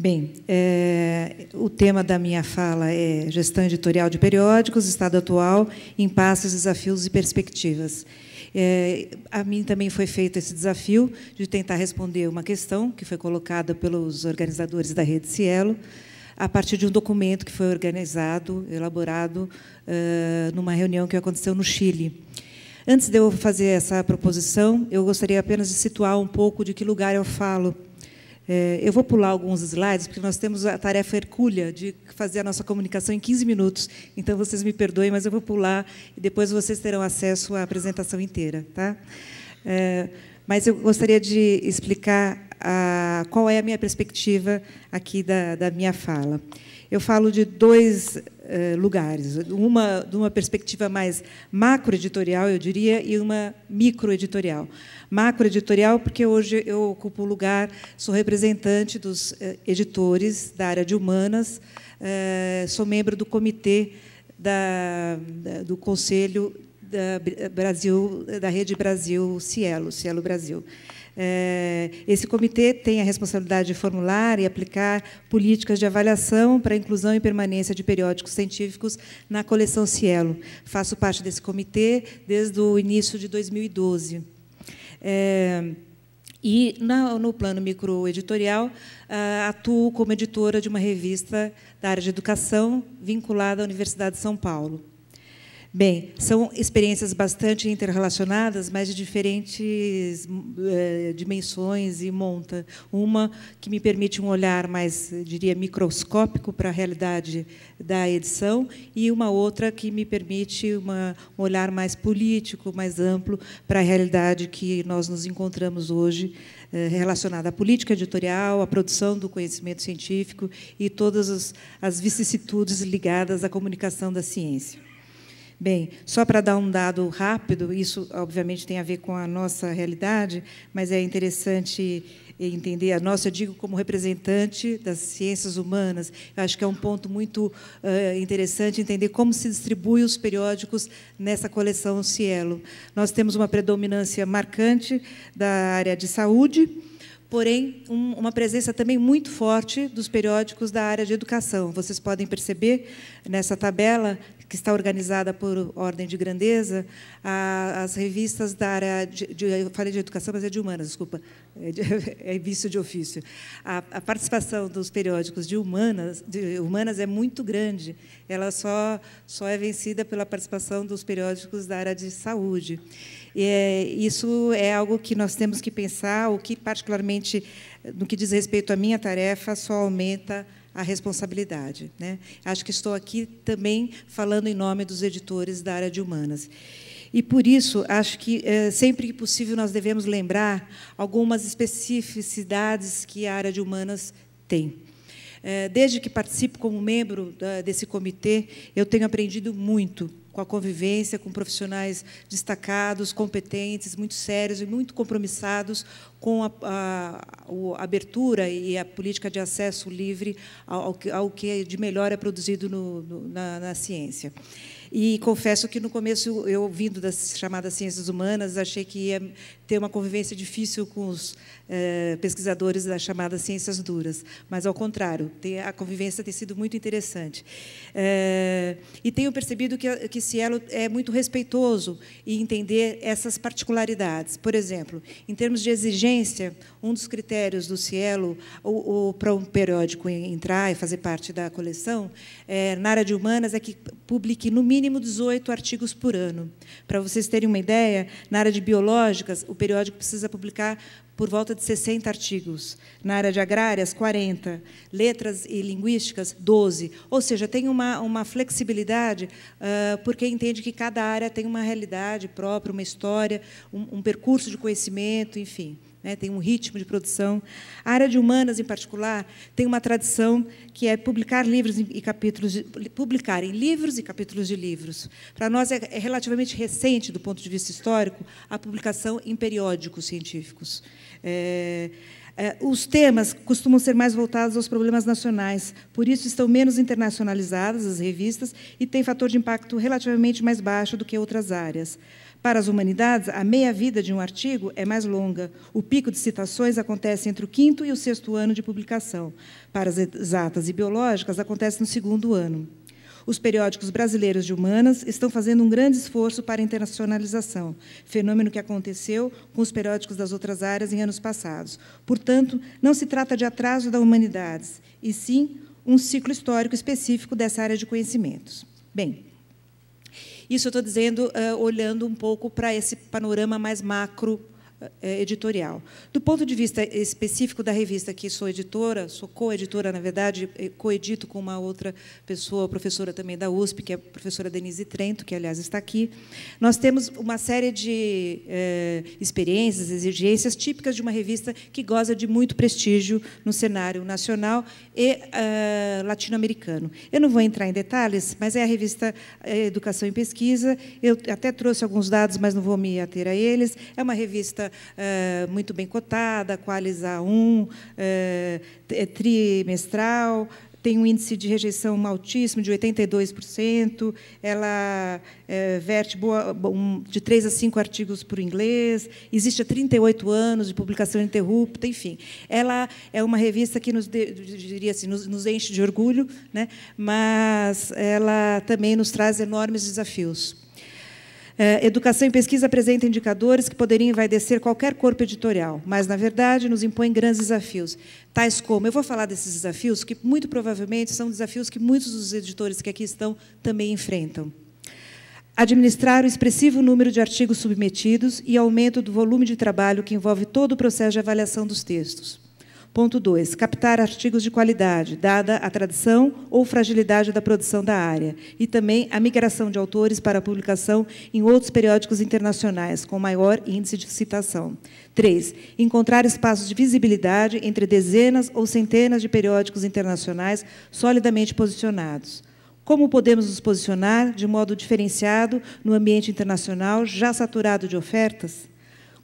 Bem, é, o tema da minha fala é gestão editorial de periódicos, estado atual, impasses, desafios e perspectivas. É, a mim também foi feito esse desafio de tentar responder uma questão que foi colocada pelos organizadores da rede Cielo, a partir de um documento que foi organizado, elaborado, é, numa reunião que aconteceu no Chile. Antes de eu fazer essa proposição, eu gostaria apenas de situar um pouco de que lugar eu falo é, eu vou pular alguns slides, porque nós temos a tarefa hercúlea de fazer a nossa comunicação em 15 minutos. Então, vocês me perdoem, mas eu vou pular e depois vocês terão acesso à apresentação inteira. Tá? É, mas eu gostaria de explicar a, qual é a minha perspectiva aqui da, da minha fala. Eu falo de dois eh, lugares, uma de uma perspectiva mais macroeditorial, eu diria, e uma microeditorial. Macroeditorial, porque hoje eu ocupo o lugar, sou representante dos eh, editores da área de humanas, eh, sou membro do comitê da, da, do Conselho da, eh, Brasil, eh, da Rede Brasil Cielo, Cielo Brasil. Eh, esse comitê tem a responsabilidade de formular e aplicar políticas de avaliação para a inclusão e permanência de periódicos científicos na coleção Cielo. Faço parte desse comitê desde o início de 2012. É, e, no plano microeditorial, ah, atuo como editora de uma revista da área de educação vinculada à Universidade de São Paulo. Bem, são experiências bastante interrelacionadas, mas de diferentes eh, dimensões e monta. Uma que me permite um olhar mais, diria, microscópico para a realidade da edição, e uma outra que me permite uma, um olhar mais político, mais amplo, para a realidade que nós nos encontramos hoje, eh, relacionada à política editorial, à produção do conhecimento científico e todas as, as vicissitudes ligadas à comunicação da ciência. Bem, só para dar um dado rápido, isso obviamente tem a ver com a nossa realidade, mas é interessante entender a nossa, eu digo como representante das ciências humanas. Eu acho que é um ponto muito uh, interessante entender como se distribuem os periódicos nessa coleção Cielo. Nós temos uma predominância marcante da área de saúde, porém, um, uma presença também muito forte dos periódicos da área de educação. Vocês podem perceber nessa tabela, que está organizada por ordem de grandeza, a, as revistas da área de, de, Eu falei de educação, mas é de humanas, desculpa, é, de, é vício de ofício. A, a, participação dos periódicos de humanas, de humanas é muito grande, ela só, só é vencida pela participação dos periódicos da área de saúde. É, isso é algo que nós temos que pensar, o que, particularmente, no que diz respeito à minha tarefa, só aumenta a responsabilidade. Né? Acho que estou aqui também falando em nome dos editores da área de humanas. E por isso, acho que é, sempre que possível nós devemos lembrar algumas especificidades que a área de humanas tem. É, desde que participo como membro desse comitê, eu tenho aprendido muito com a convivência com profissionais destacados, competentes, muito sérios e muito compromissados com a, a, a abertura e a política de acesso livre ao, ao que é de melhor é produzido no, no, na, na ciência. E confesso que no começo eu vindo das chamadas ciências humanas achei que ia ter uma convivência difícil com os eh, pesquisadores das chamadas ciências duras, mas ao contrário, tem, a convivência tem sido muito interessante. Eh, e tenho percebido que, que Cielo é muito respeitoso em entender essas particularidades. Por exemplo, em termos de exigência, um dos critérios do Cielo para um periódico entrar e fazer parte da coleção, eh, na área de humanas, é que publique no mínimo 18 artigos por ano. Para vocês terem uma ideia, na área de biológicas, o periódico precisa publicar por volta de 60 artigos. Na área de agrárias, 40. Letras e linguísticas, 12. Ou seja, tem uma, uma flexibilidade, uh, porque entende que cada área tem uma realidade própria, uma história, um, um percurso de conhecimento, enfim né, tem um ritmo de produção. A área de humanas, em particular, tem uma tradição que é publicar livros e capítulos, de, publicar em livros e capítulos de livros. Para nós é, é relativamente recente, do ponto de vista histórico, a publicação em periódicos científicos. É, é, os temas costumam ser mais voltados aos problemas nacionais, por isso estão menos internacionalizadas as revistas e têm fator de impacto relativamente mais baixo do que outras áreas. Para as humanidades, a meia-vida de um artigo é mais longa. O pico de citações acontece entre o quinto e o sexto ano de publicação. Para as exatas e biológicas, acontece no segundo ano. Os periódicos brasileiros de humanas estão fazendo um grande esforço para a internacionalização, fenômeno que aconteceu com os periódicos das outras áreas em anos passados. Portanto, não se trata de atraso da humanidade, e sim um ciclo histórico específico dessa área de conhecimentos. Bem, isso eu estou dizendo uh, olhando um pouco para esse panorama mais macro eh, editorial. Do ponto de vista específico da revista, que sou editora, sou coeditora na verdade, eh, coedito com uma outra pessoa, professora também da USP, que é a professora Denise Trento, que, aliás, está aqui, nós temos uma série de eh, experiências, exigências típicas de uma revista que goza de muito prestígio no cenário nacional e latino-americano. Eu não vou entrar em detalhes, mas é a revista Educação e Pesquisa. Eu até trouxe alguns dados, mas não vou me ater a eles. É uma revista eh, muito bem cotada, Qualis A1, eh, é, trimestral, tem um índice de rejeição altíssimo, de 82%, ela eh, verte boa, de três a cinco artigos por inglês, existe há 38 anos de publicação interrupta, enfim. Ela é uma revista que nos, diria assim, nos, nos, enche de orgulho, né? mas ela também nos traz enormes desafios. É, educação e pesquisa apresenta indicadores que poderiam envaidecer qualquer corpo editorial, mas, na verdade, nos impõem grandes desafios, tais como, eu vou falar desses desafios, que muito provavelmente são desafios que muitos dos editores que aqui estão também enfrentam administrar o expressivo número de artigos submetidos e aumento do volume de trabalho que envolve todo o processo de avaliação dos textos. Ponto 2. Captar artigos de qualidade, dada a tradição ou fragilidade da produção da área, e também a migração de autores para a publicação em outros periódicos internacionais, com maior índice de citação. 3. Encontrar espaços de visibilidade entre dezenas ou centenas de periódicos internacionais solidamente posicionados. Como podemos nos posicionar de modo diferenciado no ambiente internacional já saturado de ofertas?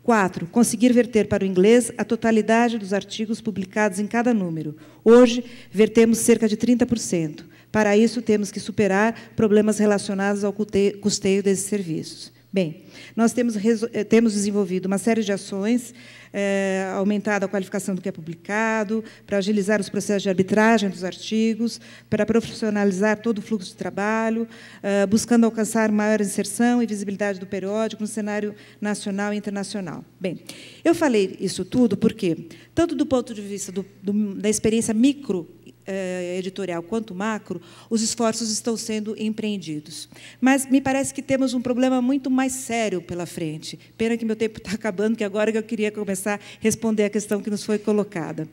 4. Conseguir verter para o inglês a totalidade dos artigos publicados em cada número. Hoje, vertemos cerca de 30%. Para isso, temos que superar problemas relacionados ao custeio desses serviços. Bem, nós temos, eh, temos desenvolvido uma série de ações, é, eh, aumentado a qualificação do que é publicado, para agilizar os processos de arbitragem dos artigos, para profissionalizar todo o fluxo de trabalho, é, buscando alcançar maior inserção e visibilidade do periódico no cenário nacional e internacional. Bem, eu falei isso tudo porque, tanto do ponto de vista do, do, da experiência micro eh, editorial quanto macro, os esforços estão sendo empreendidos. Mas me parece que temos um problema muito mais sério pela frente. Pena que meu tempo está acabando, que agora eu queria começar a responder a questão que nos foi colocada.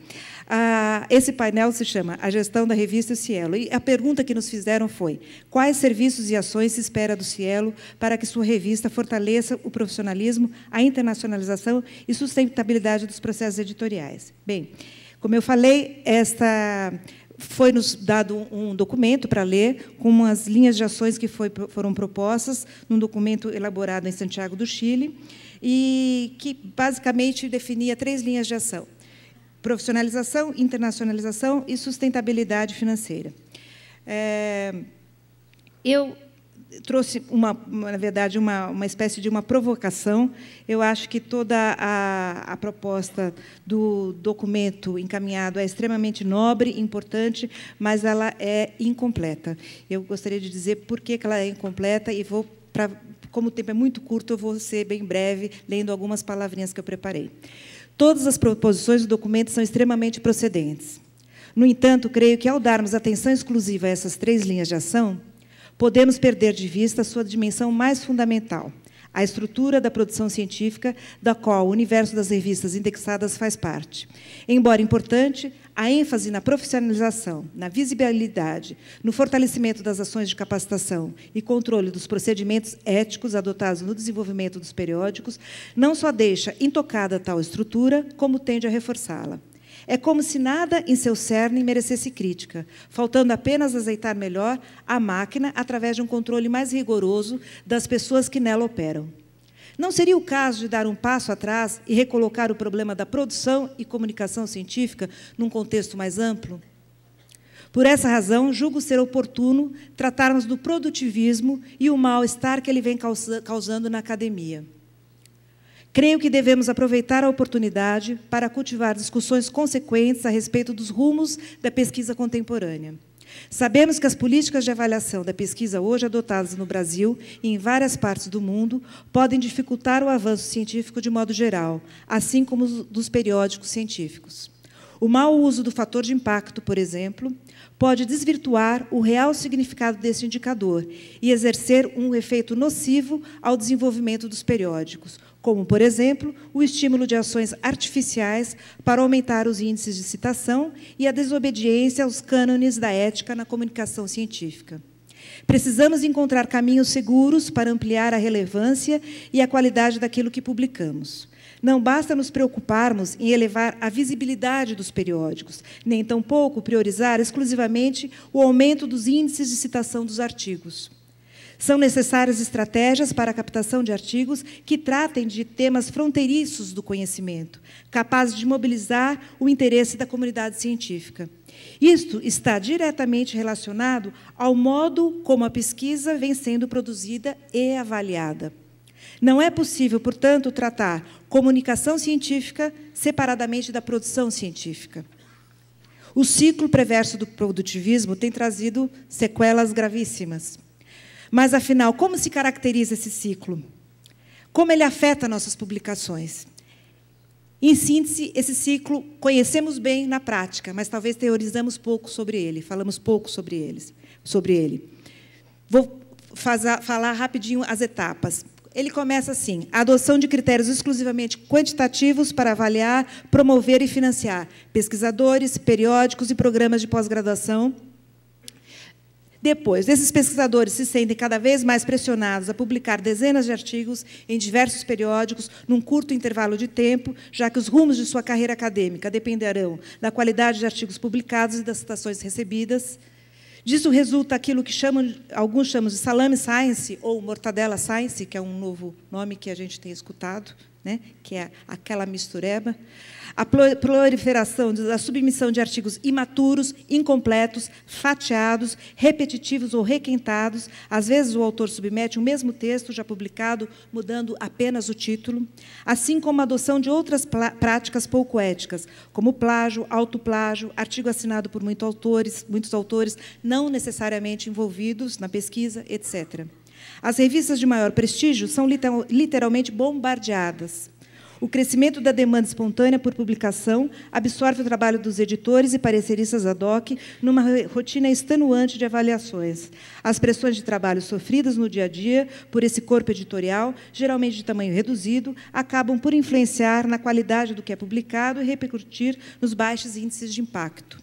Ah, esse painel se chama A Gestão da Revista Cielo. E a pergunta que nos fizeram foi: quais serviços e ações se espera do Cielo para que sua revista fortaleça o profissionalismo, a internacionalização e sustentabilidade dos processos editoriais? Bem, como eu falei, esta foi nos dado um documento para ler, com umas linhas de ações que foi, foram propostas num documento elaborado em Santiago do Chile, e que basicamente definia três linhas de ação: profissionalização, internacionalização e sustentabilidade financeira. É, eu trouxe, uma, na verdade, uma, uma espécie de uma provocação. Eu acho que toda a, a proposta do documento encaminhado é extremamente nobre, importante, mas ela é incompleta. Eu gostaria de dizer por que ela é incompleta e vou para como o tempo é muito curto, eu vou ser bem breve, lendo algumas palavrinhas que eu preparei. Todas as proposições do documento são extremamente procedentes. No entanto, creio que, ao darmos atenção exclusiva a essas três linhas de ação, podemos perder de vista a sua dimensão mais fundamental, a estrutura da produção científica, da qual o universo das revistas indexadas faz parte. Embora importante, a ênfase na profissionalização, na visibilidade, no fortalecimento das ações de capacitação e controle dos procedimentos éticos adotados no desenvolvimento dos periódicos não só deixa intocada tal estrutura, como tende a reforçá-la. É como se nada em seu cerne merecesse crítica, faltando apenas azeitar melhor a máquina através de um controle mais rigoroso das pessoas que nela operam. Não seria o caso de dar um passo atrás e recolocar o problema da produção e comunicação científica num contexto mais amplo? Por essa razão, julgo ser oportuno tratarmos do produtivismo e o mal-estar que ele vem causando na academia. Creio que devemos aproveitar a oportunidade para cultivar discussões consequentes a respeito dos rumos da pesquisa contemporânea. Sabemos que as políticas de avaliação da pesquisa hoje adotadas no Brasil e em várias partes do mundo podem dificultar o avanço científico de modo geral, assim como dos periódicos científicos. O mau uso do fator de impacto, por exemplo, pode desvirtuar o real significado desse indicador e exercer um efeito nocivo ao desenvolvimento dos periódicos, como, por exemplo, o estímulo de ações artificiais para aumentar os índices de citação e a desobediência aos cânones da ética na comunicação científica. Precisamos encontrar caminhos seguros para ampliar a relevância e a qualidade daquilo que publicamos. Não basta nos preocuparmos em elevar a visibilidade dos periódicos, nem tampouco priorizar exclusivamente o aumento dos índices de citação dos artigos. São necessárias estratégias para a captação de artigos que tratem de temas fronteiriços do conhecimento, capazes de mobilizar o interesse da comunidade científica. Isto está diretamente relacionado ao modo como a pesquisa vem sendo produzida e avaliada. Não é possível, portanto, tratar comunicação científica separadamente da produção científica. O ciclo perverso do produtivismo tem trazido sequelas gravíssimas. Mas afinal, como se caracteriza esse ciclo? Como ele afeta nossas publicações? Em síntese, esse ciclo conhecemos bem na prática, mas talvez teorizamos pouco sobre ele, falamos pouco sobre eles, sobre ele. Vou fazer, falar rapidinho as etapas. Ele começa assim: a adoção de critérios exclusivamente quantitativos para avaliar, promover e financiar pesquisadores, periódicos e programas de pós-graduação depois, esses pesquisadores se sentem cada vez mais pressionados a publicar dezenas de artigos em diversos periódicos num curto intervalo de tempo, já que os rumos de sua carreira acadêmica dependerão da qualidade de artigos publicados e das citações recebidas. Disso resulta aquilo que chamam, alguns chamam de salame science ou mortadela science, que é um novo nome que a gente tem escutado, né, que é aquela mistureba, a proliferação da submissão de artigos imaturos, incompletos, fatiados, repetitivos ou requentados. Às vezes, o autor submete o mesmo texto já publicado, mudando apenas o título, assim como a adoção de outras práticas pouco éticas, como plágio, autoplágio, artigo assinado por muitos autores, muitos autores não necessariamente envolvidos na pesquisa, etc. As revistas de maior prestígio são literalmente bombardeadas. O crescimento da demanda espontânea por publicação absorve o trabalho dos editores e pareceristas ad hoc numa rotina extenuante de avaliações. As pressões de trabalho sofridas no dia a dia por esse corpo editorial, geralmente de tamanho reduzido, acabam por influenciar na qualidade do que é publicado e repercutir nos baixos índices de impacto.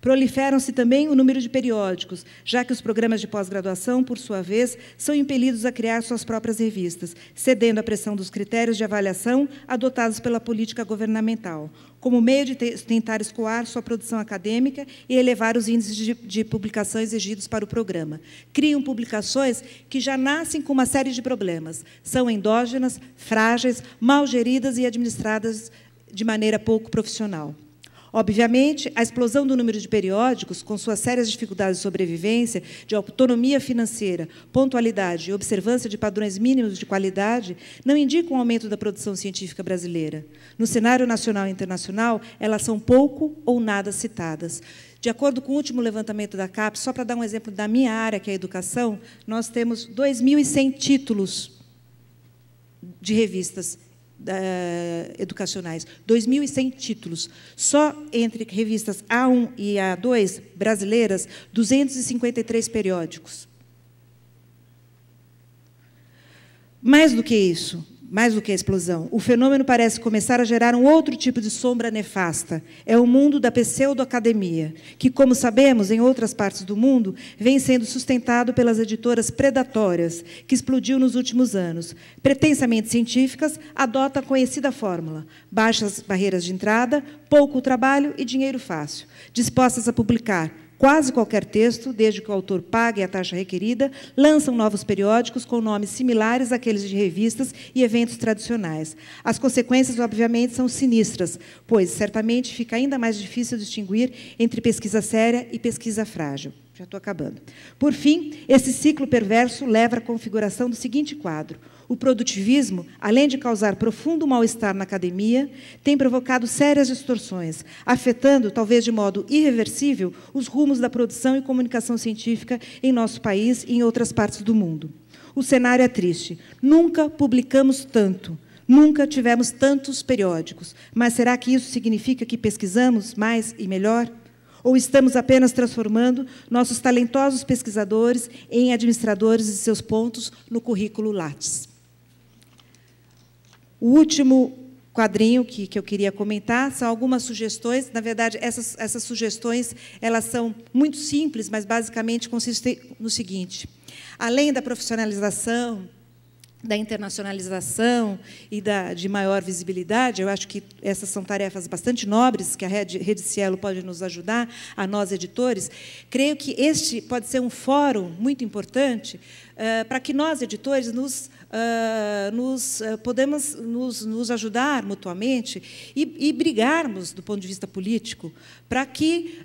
Proliferam-se também o número de periódicos, já que os programas de pós-graduação, por sua vez, são impelidos a criar suas próprias revistas, cedendo à pressão dos critérios de avaliação adotados pela política governamental, como meio de tentar escoar sua produção acadêmica e elevar os índices de, de publicação exigidos para o programa. Criam publicações que já nascem com uma série de problemas. São endógenas, frágeis, mal geridas e administradas de maneira pouco profissional. Obviamente, a explosão do número de periódicos, com suas sérias dificuldades de sobrevivência, de autonomia financeira, pontualidade e observância de padrões mínimos de qualidade, não indicam um aumento da produção científica brasileira. No cenário nacional e internacional, elas são pouco ou nada citadas. De acordo com o último levantamento da CAPES, só para dar um exemplo da minha área, que é a educação, nós temos 2.100 títulos de revistas uh, educacionais, 2.100 títulos. Só entre revistas A1 e A2 brasileiras, 253 periódicos. Mais do que isso, mais do que a explosão. O fenômeno parece começar a gerar um outro tipo de sombra nefasta. É o mundo da academia, que, como sabemos, em outras partes do mundo, vem sendo sustentado pelas editoras predatórias, que explodiu nos últimos anos. Pretensamente científicas, adota a conhecida fórmula: baixas barreiras de entrada, pouco trabalho e dinheiro fácil, dispostas a publicar Quase qualquer texto, desde que o autor pague a taxa requerida, lançam novos periódicos com nomes similares àqueles de revistas e eventos tradicionais. As consequências, obviamente, são sinistras, pois certamente fica ainda mais difícil distinguir entre pesquisa séria e pesquisa frágil. Já estou acabando. Por fim, esse ciclo perverso leva à configuração do seguinte quadro. O produtivismo, além de causar profundo mal-estar na academia, tem provocado sérias distorções, afetando, talvez de modo irreversível, os rumos da produção e comunicação científica em nosso país e em outras partes do mundo. O cenário é triste. Nunca publicamos tanto. Nunca tivemos tantos periódicos. Mas será que isso significa que pesquisamos mais e melhor? Ou estamos apenas transformando nossos talentosos pesquisadores em administradores de seus pontos no currículo Lattes? O último quadrinho que, que eu queria comentar são algumas sugestões. Na verdade, essas, essas sugestões elas são muito simples, mas basicamente consistem no seguinte: além da profissionalização da internacionalização e da, de maior visibilidade, eu acho que essas são tarefas bastante nobres que a Rede, Rede Cielo pode nos ajudar, a nós editores, creio que este pode ser um fórum muito importante uh, para que nós, editores, nos, uh, nos uh, podemos nos, nos, ajudar mutuamente e, e, brigarmos, do ponto de vista político, para que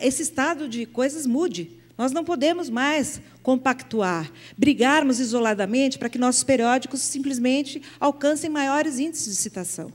esse estado de coisas mude, nós não podemos mais compactuar, brigarmos isoladamente para que nossos periódicos simplesmente alcancem maiores índices de citação.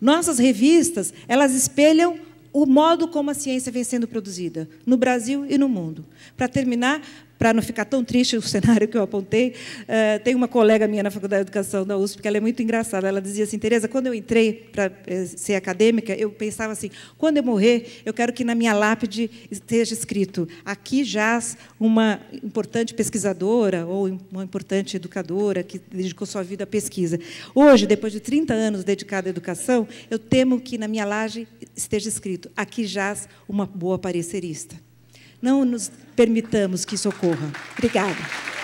Nossas revistas, elas espelham o modo como a ciência vem sendo produzida no Brasil e no mundo. Para terminar, para não ficar tão triste o cenário que eu apontei, eh, tem uma colega minha na Faculdade de Educação da USP, que ela é muito engraçada. Ela dizia assim: Tereza, quando eu entrei para eh, ser acadêmica, eu pensava assim: quando eu morrer, eu quero que na minha lápide esteja escrito: aqui jaz uma importante pesquisadora ou uma importante educadora que dedicou sua vida à pesquisa. Hoje, depois de 30 anos dedicada à educação, eu temo que na minha laje esteja escrito: aqui jaz uma boa parecerista. Não nos permitamos que isso ocorra. Obrigada.